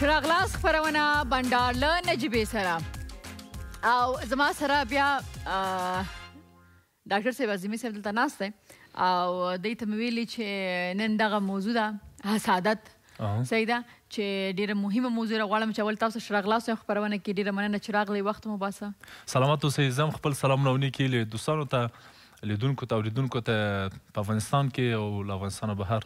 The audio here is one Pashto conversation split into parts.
شراغلاس خبرونه بندار له نجيبې سره او زما سره بیا ډاکټر صاحب عظیمي صاحب دلته ناست دی او دوی ته مې ویلي چې نن دغه موضوع ده حسادت صحیح ده چې ډیره مهمه موضوع غواړم چې ول تاسو شرغلاس خبرونه کې ډیره مننه چې راغلی وخت مو باسه سلامات اوسئ زم خپل سلام نوونی کې له دوستانو ته لیدونکو ته اوریدونکو ته په افغانستان کې او له افغانستانه بهر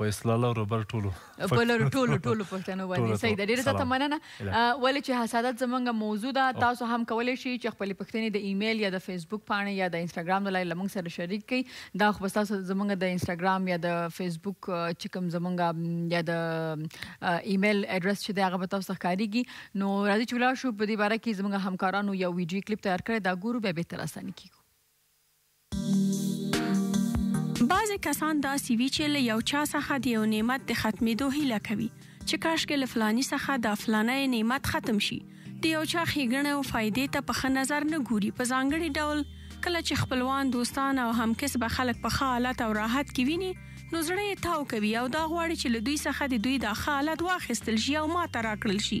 په اسلام روبر ټولو په لور ټولو ټولو پښتنو باندې صحیح ده ډیره ته مننه ولې چې حسادت زمونږ موضوع ده تاسو هم کولای شئ چې خپل پښتنې د ایمیل یا د فیسبوک پاڼه یا د انستګرام د لای لمونږ سره شریک کړئ دا خو تاسو زمونږ د انستګرام یا د فیسبوک چې کوم زمونږ یا د ایمیل اډرس چې دی هغه به تاسو ښکاریږي نو راځي چې ولا شو په دې باره کې زمونږ همکارانو یو ویډیو کلیپ تیار کړی دا ګورو به به تر اسانه کیږي بعضی کسان دا سوي چې له یو چا څخه د یو نعمت د ختمېدو هیله کوي چې کاش کې له فلاني څخه دا فلانه نعمت ختم شي د یو چا خېګڼه او فائدې ته په نظر نه ګوري په ځانګړي ډول کله چې خپلوان دوستان او همکسب خلک په حالت او راحت کې ویني نو زړه یې تاو کوي او دا غواړي چې له دوی څخه د دوی د حالت واخیستل شي او ماته راکړل شي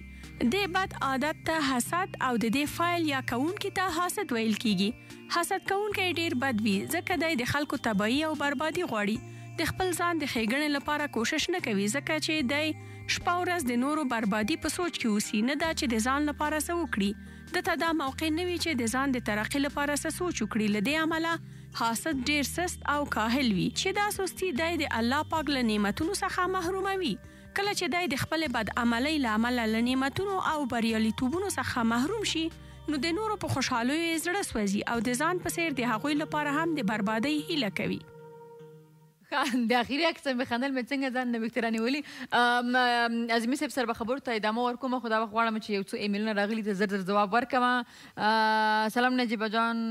د بد عادت ته حسد او د دې فایل یا کون کې ته حسد ویل کیږي حسد کون کې ډیر بد وي ځکه دای د خلکو تباہي او بربادي غواړي د خپل ځان د خېګړې لپاره کوشش نه کوي ځکه چې د شپورز د نورو بربادي په سوچ کې اوسي نه دا چې د ځان لپاره څه وکړي د تدا موقع نه وي چې د ځان د ترقې لپاره څه سوچ وکړي لدې عمله حاسد ډیر سست او کاهل وي چې دا سستی د الله پاک له نعمتونو څخه محروموي کله چې دای د خپل بد عملی لامل له نعمتونو او بریالیتوبونو څخه محروم شي نو د نورو په خوشحالۍ زړه سوځي او د ځان په سیر د هغوی لپاره هم د بربادۍ هیله کوي ښه د اخیری عکس مې خندل مې څنګه ځان نه وکتره نیولې عظیمي صاحب سره به خبرو ته ادامه ورکوم خو دا به غواړم چې یو څو ایمیلونه راغلي ته زر زر جواب ورکوم سلام نجیبه جان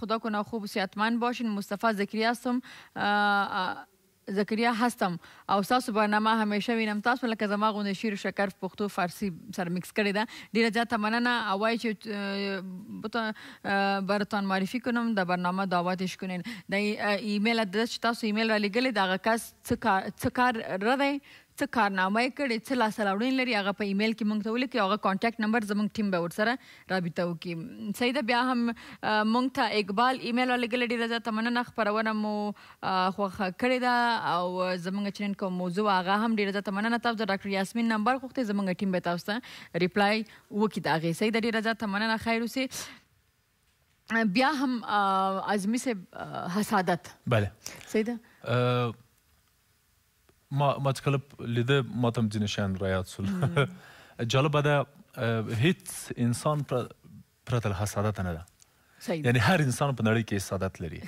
خدا کنه خوب و صحتمند باشین مصطفی زکریا هستم زکریا هستم او تاسو برنامه همیشه وینم تاسو لکه زما غونډه شیر شکر پښتو فارسی سر میکس کړی دا ډیره زیاته مننه او وای چې برتون معرفي کوم د برنامه دعوت شکونین د ایمیل ادرس تاسو ایمیل را لګلی دا کس څه کار رده څه کارنامه کړي څه لاس راوړین لري هغه په ایمیل کې مونږ ته ولیکي هغه کانټیکټ نمبر زموږ ټیم به ورسره رابطه وکړي سیدا بیا هم مونږ ته اقبال ایمیل ولګل ډیره زیاته مننه خبرونه مو خوخه کړې ده او زموږ چرن کوم موضوع هغه هم ډیره زیاته مننه تاسو ډاکټر یاسمین نمبر خوخته زموږ ټیم به تاسو ته ریپلای وکړي دا غي سیدا ډیره زیاته مننه خیر اوسئ بیا هم اعظمی سے حسادت بله سیدہ maç qaliblikda matam dinishən rayat sul. Jalibada hmm. e, heç insan pratal hasadat anada. یعنی هر انسان په نړۍ کې سعادت لري.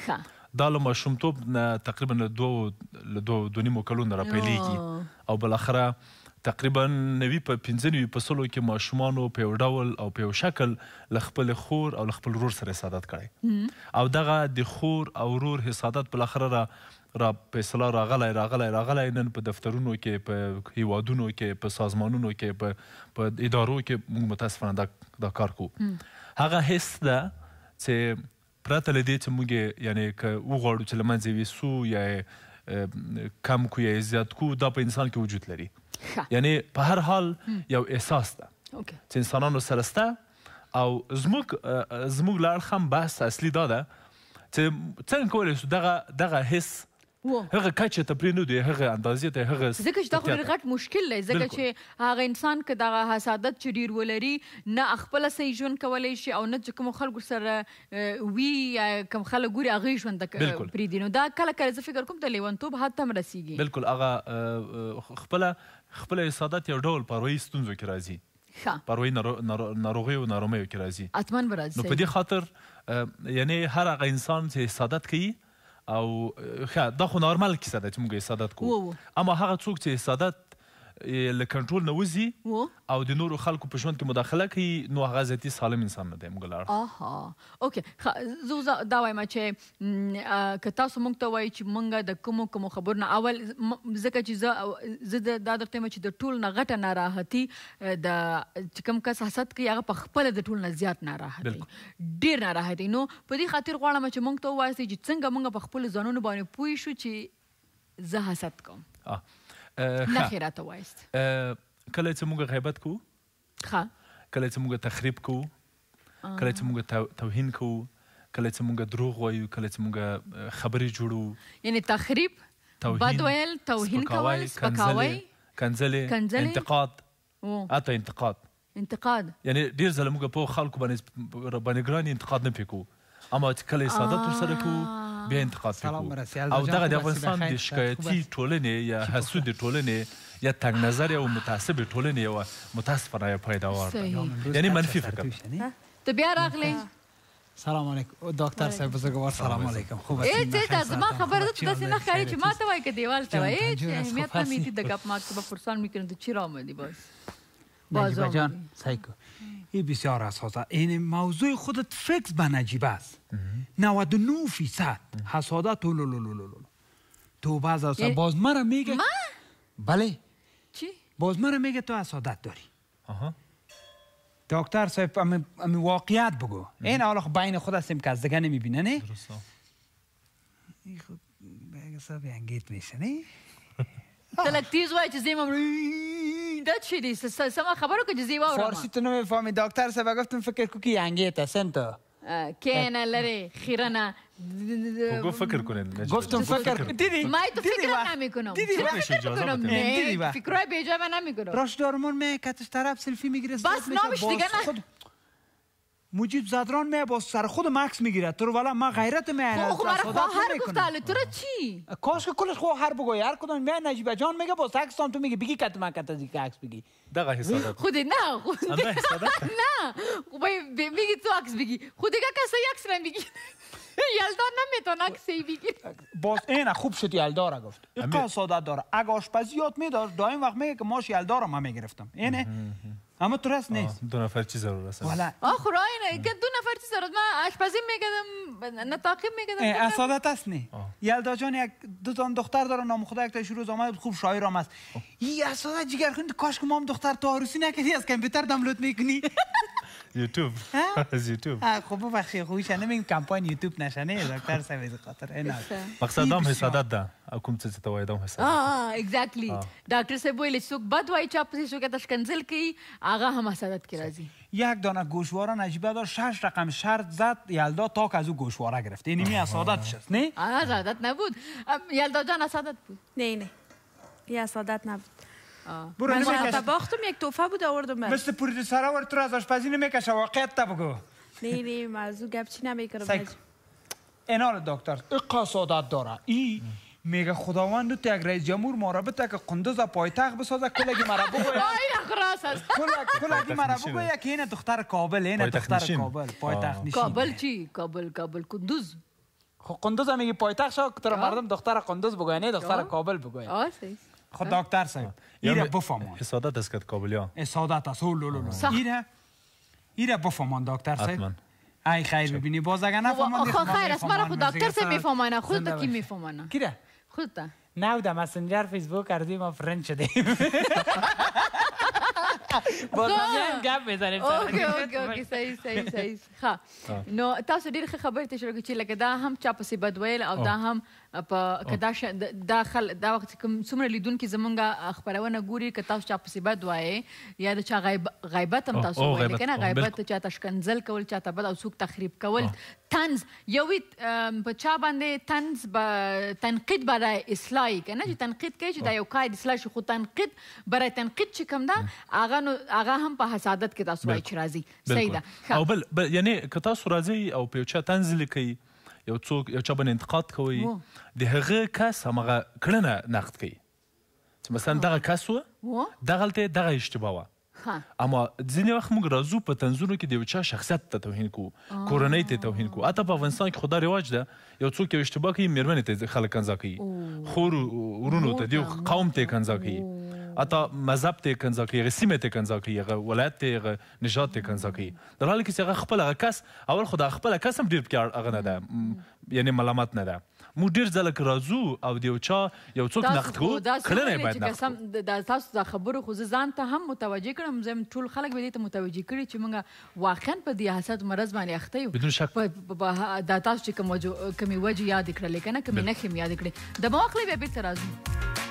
دا له ماشومتوب تقریبا له دوه له دوه نیمو کلونو را پیلېږي او بالاخره تقریبا 90 په 95 په سلو کې ماشومان په یو ډول او په یو شکل ل خپل خور او ل خپل ورور سره حسادت کړي او دغه د خور او ورور حسادت په اخر را را په اصطلاح راغلی راغلی راغلی نن په دفترونو کې په هیوادونو کې په سازمانونو کې په په ادارو کې موږ متاسفانه دا, دا کار کوو هغه حس ده چې پرته له دې چې موږ یعنی که وغواړو چې لمنځه ویسو یا کم کو یا زیات کو دا په انسان کې وجود لري یعنی په هر حال یو احساس ده چې انسانانو سره سته او زموږ زموږ له اړخه بحث اصلي دا ده چې څنګه کولی شو دغه دغه حس هغه کچه ته پرېنودي هغه اندازې ته هغه ځکه چې دا خو ډېر غټ مشکل دی ځکه چې هغه انسان که دغه حسادت چې ډېر ولري نه خپله صحیح ژوند کولی شي او نه چې کومو خلکو سره وي کوم خلک ګوري هغې ژوند ته پرېږدي نو دا کله کله زه فکر کوم ته لیونتوب حد ته هم رسېږي بلکل هغه خپله خپل سعادت یو ډول پروي ستونزو کې راځي ښه پروي ناروغي او نارومیو کې راځي اتمن برازي نو په دې خاطر یعنی هر هغه انسان چې سعادت کوي او ښه دا خو نارمل کیسه ده چې موږ یې سعادت کوو اما هغه څوک چې سعادت له کنټرول نه وځي او د نورو خلکو په ژوند کې مداخله کوي نو هغه ذاتي سالم انسان نه دی موږ لار اها اوکي زه زه دا وایم چې که تاسو موږ ته وایي چې موږ د کوم کوم خبر نه اول ځکه چې زه زه دا درته مې چې د ټول نه غټه ناراحتي د کوم کس حسد کوي هغه په خپل د ټول نه زیات ناراحتي ډیر ناراحتي نو په دې خاطر غواړم چې موږ ته وایي چې څنګه موږ په خپل ځانونو باندې پوي شو چې زه حسد کوم نخې راته وایست کله چې موږ غیبت کوو ښه کله چې موږ تخریب کوو کله چې موږ توهین کوو کله چې موږ دروغ وایو کله چې موږ خبرې جوړو یعنی تخریب بد ویل توهین کول سپکاوی کنځلې انتقاد اته انتقاد انتقاد یعنی ډیر ځله موږ په خلکو باندې باندې ګران انتقاد نه پکو اما کله ساده تر سره کوو بیا انتقاد وکړو او دغه د افغانستان د شکایتي ټولنې یا حسود ټولنې یا تنگ نظر او متعصب ټولنې یو متاسفانه پیداوار ده یعنی منفی فکر ته بیا راغلی سلام علیکم ډاکټر صاحب بزرگوار سلام علیکم خوب اې ته تاسو ما خبر ده تاسو نه خاري چې ما ته وای کې دیوال ته وای چې اهمیت نه میتی د ګپ ماک په فرصان میکنه د چیرامه دی بس بازو جان سایکو این بسیار حساس است این موضوع خودت فکس به نجیب است 99 فیصد حسادت تو باز تو باز مرا میگه من؟ بله چی؟ باز مرا میگه تو حسادت داری آها دکتر صاحب امی واقعیت بگو این حالا خب بین خود هستیم که از دیگه نمیبینه نه؟ درسته این خود خب، بگه صاحب انگیت میشه نه؟ تلک تیز وای چیزیم ایندا چی نیست سما خبرو که جزیوا اورما فارسی تو فهمی دکتر سبا گفتم فکر کو کی انگیت سنتو که نه لری خیرنا گو فکر کنید گفتم فکر دیدی ما تو فکر نمی کنم دیدی فکرای بیجا من نمی کنم راش دارمون می کتش طرف سلفی میگیره بس نامش دیگه نه مجید زدران می با سر خود مکس میگیره تو ولی ما غیرت می خب برای خواهر گفته تو چی کاش که کلش خواهر بگوی هر کدوم می نجیب جان میگه با عکس تو میگی بگی کت ما کت دیگه عکس بگی دغه حساب خودی نه خودی نه خب، میگی تو عکس بگی خودی دیگه کسی عکس نمیگی یلدار نمیتونه عکسی بگی. باز این خوب شد یلدار گفت این سعادت داره اگه آشپزی یاد میدار دائم وقت میگه که ماش یلدارم هم میگرفتم اینه اما تو راست نیست دو نفر چی ضرور است والا آخ اینه که دو نفر چی ضرورت من آشپزی میکردم نتاقی میکردم اسادت است نه یلدا جان یک دو تا دختر داره خدا یک تا روز آمد خوب شاعر هم است این اسادت جگر کاش که ما هم دختر تو عروسی نکردی از کامپیوتر دانلود میکنی یوتیوب از یوتیوب خب ببخشید خویشانه این کمپاین یوتیوب نشنه دکتر سمیز خاطر اینا مقصد دام حسادت ده کوم څه تا وای دام حسادت اه دکتر ډاکټر صاحب ویل څوک بد وای کنزل کی آغا هم حسادت کی رازی یک دانه گوشواره نجیبه دار شش رقم شرط زد یلدا تاک از او گوشواره گرفت این یعنی می حسادت شد نه حسادت نبود یلدا جان حسادت بود نه نه یا حسادت نبود برو من شرط باختم یک توفه بود آوردم من مثل سره ورد تو از آشپزی نمیکشه واقعیت تا بگو نه نه موضوع گپ چی نمیکرم اینال دکتر این قصادت داره ای میگه خداوند تو یک رئیس جمهور ما را بده که قندوز پایتخت بسازه کلگی مرا بگو کلگی مرا بگو یک اینه دختر کابل اینه دختر کابل پایتخت نشین کابل چی کابل کابل قندوز خود خب، قندوز هم میگه پایتخت شو که مردم دختر قندوز بگو نه دختر کابل بگوی خود خب، دکتر صاحب Ire pofamon. Isodatës këtë kobull, jo. Isodatës, hullu, hullu. Ire, ire pofamon, doktor, se... Atman. ای خیر ببینی باز اگر نفهمند خب خیر است مرا خود دکتر سه میفهمانه خودت کی میفهمانه کیره خودت نه ده مسنجر فیسبوک کردیم ما فرند شدیم بازم گپ بزنیم اوکی اوکی اوکی صحیح صحیح صحیح ها نو تاسو ډیر ښه خبره ته شروع کړئ لکه دا هم چا پسې بد ویل او دا هم په کدا داخل دا وخت کوم څومره لیدونکو زمونږه خبرونه ګوري که تاسو چا پسې بد وایي یا د چا غیبت هم تاسو وایي کنه غیبت چا تشکنزل کول چا ته بد او څوک تخریب کول طنز یوې په چا باندې طنز به تنقید برای اصلاح کنه چې تنقید کوي چې دا یو قائد اصلاح شي خو تنقید برای تنقید چې کوم دا هغه نو هغه هم په حسادت کې تاسو وایي چې راځي صحیح ده او بل, بل یعنی که تاسو راځي او په چا طنز لیکي یو څوک یو چا باندې انتقاد کوي د هغه کس همغه کړنه نقد کوي چې مثلا دغه کس و دغه ته دغه اشتباه اما ځینې وخت موږ راځو په تنظورو کې د یو چا شخصیت ته توهین کوو کورنۍ ته توهین کوو حتی په افغانستان کې خدا رواج ده یو څوک یو اشتباه کوي میرمنې ته خلک کنځا کوي خور ورونو ته دیو قوم ته کنځا کوي حتی مذهب ته کنځا کوي هغه سیمه ته کنځا کوي هغه ولایت ته هغه نژاد ته کنځا کوي در حال کې چې هغه خپل هغه کس اول خو د خپل کس هم ډېر پکار هغه نه ده یعنی ملامت نه ده مو ډیر ځله راځو او دیو چا یو څوک نختو کله نه باید نختو دا تاسو دا خبرو خو ځان ته هم متوجي کړم زم ټول خلک به دې ته متوجي کړي چې موږ واقعا په دې حسد مرز باندې اخته یو بدون شک دا تاسو چې کوم کمی وجه یاد کړل کنه کمی نه خیم یاد کړی د مواخلې به به ترازو